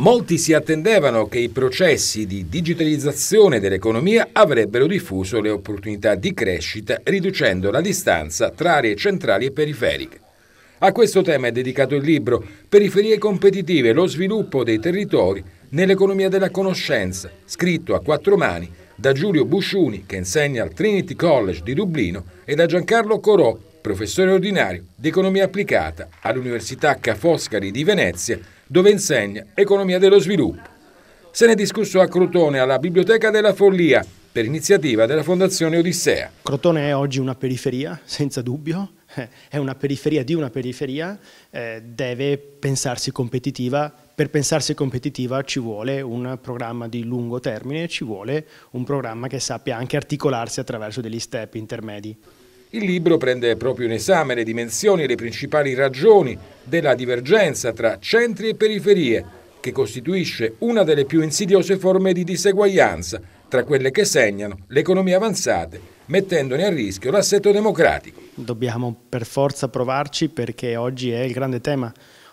Molti si attendevano che i processi di digitalizzazione dell'economia avrebbero diffuso le opportunità di crescita riducendo la distanza tra aree centrali e periferiche. A questo tema è dedicato il libro Periferie competitive, lo sviluppo dei territori nell'economia della conoscenza, scritto a quattro mani da Giulio Busciuni, che insegna al Trinity College di Dublino, e da Giancarlo Corò, professore ordinario di economia applicata all'Università Ca' Foscari di Venezia, dove insegna economia dello sviluppo. Se ne è discusso a Crotone alla Biblioteca della Follia per iniziativa della Fondazione Odissea. Crotone è oggi una periferia, senza dubbio, è una periferia di una periferia, eh, deve pensarsi competitiva per pensarsi competitiva ci vuole un programma di lungo termine, ci vuole un programma che sappia anche articolarsi attraverso degli step intermedi. Il libro prende proprio in esame le dimensioni e le principali ragioni della divergenza tra centri e periferie, che costituisce una delle più insidiose forme di diseguaglianza tra quelle che segnano le economie avanzate, mettendone a rischio l'assetto democratico. Dobbiamo per forza provarci perché oggi è il grande tema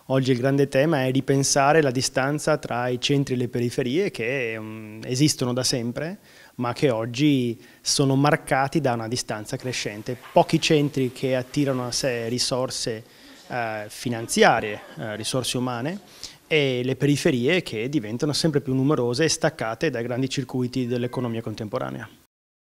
Oggi il grande tema è ripensare la distanza tra i centri e le periferie che mm, esistono da sempre, ma che oggi sono marcati da una distanza crescente. Pochi centri che attirano a sé risorse eh, finanziarie, eh, risorse umane, e le periferie che diventano sempre più numerose e staccate dai grandi circuiti dell'economia contemporanea.